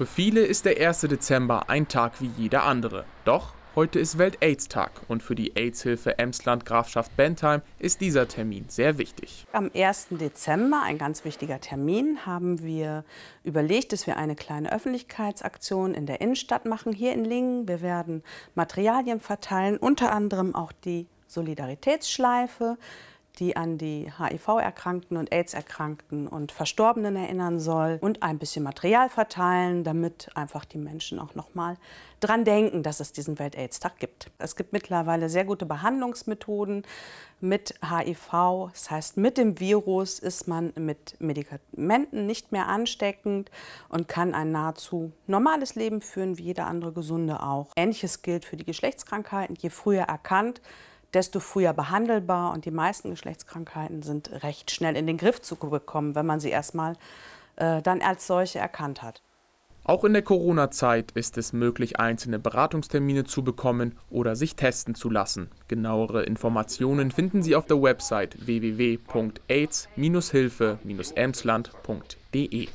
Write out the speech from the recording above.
Für viele ist der 1. Dezember ein Tag wie jeder andere. Doch heute ist Welt-Aids-Tag und für die AIDS-Hilfe Emsland-Grafschaft Bentheim ist dieser Termin sehr wichtig. Am 1. Dezember, ein ganz wichtiger Termin, haben wir überlegt, dass wir eine kleine Öffentlichkeitsaktion in der Innenstadt machen, hier in Lingen. Wir werden Materialien verteilen, unter anderem auch die Solidaritätsschleife die an die HIV-Erkrankten und AIDS-Erkrankten und Verstorbenen erinnern soll und ein bisschen Material verteilen, damit einfach die Menschen auch nochmal dran denken, dass es diesen Welt-AIDS-Tag gibt. Es gibt mittlerweile sehr gute Behandlungsmethoden mit HIV. Das heißt, mit dem Virus ist man mit Medikamenten nicht mehr ansteckend und kann ein nahezu normales Leben führen, wie jeder andere Gesunde auch. Ähnliches gilt für die Geschlechtskrankheiten. Je früher erkannt, desto früher behandelbar und die meisten Geschlechtskrankheiten sind recht schnell in den Griff zu bekommen, wenn man sie erstmal äh, dann als solche erkannt hat. Auch in der Corona-Zeit ist es möglich, einzelne Beratungstermine zu bekommen oder sich testen zu lassen. Genauere Informationen finden Sie auf der Website www.aids-hilfe-emsland.de.